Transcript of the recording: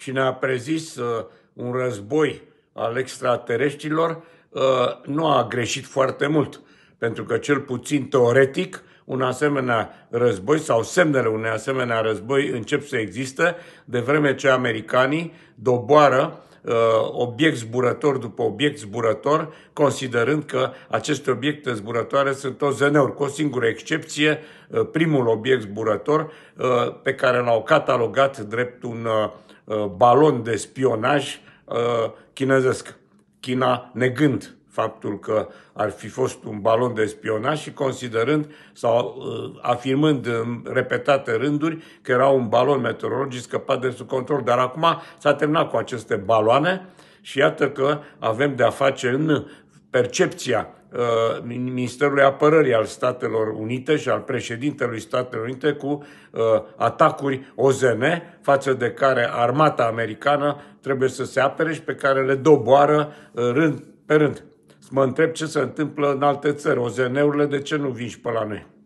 Cine a prezis uh, un război al extraterestrilor uh, nu a greșit foarte mult, pentru că cel puțin teoretic un asemenea război sau semnele unei asemenea război încep să existe de vreme ce americanii doboară Uh, obiect zburător după obiect zburător, considerând că aceste obiecte zburătoare sunt toți zeneuri, cu o singură excepție, uh, primul obiect zburător uh, pe care l-au catalogat drept un balon de spionaj chinezesc. China negând faptul că ar fi fost un balon de spionaj și considerând sau uh, afirmând în repetate rânduri că era un balon meteorologic scăpat de sub control. Dar acum s-a terminat cu aceste baloane și iată că avem de-a face în percepția uh, Ministerului Apărării al Statelor Unite și al președintelui Statelor Unite cu uh, atacuri OZN față de care armata americană trebuie să se apere și pe care le doboară rând pe rând mă întreb ce se întâmplă în alte țări. OZN-urile de ce nu vin și pe la noi?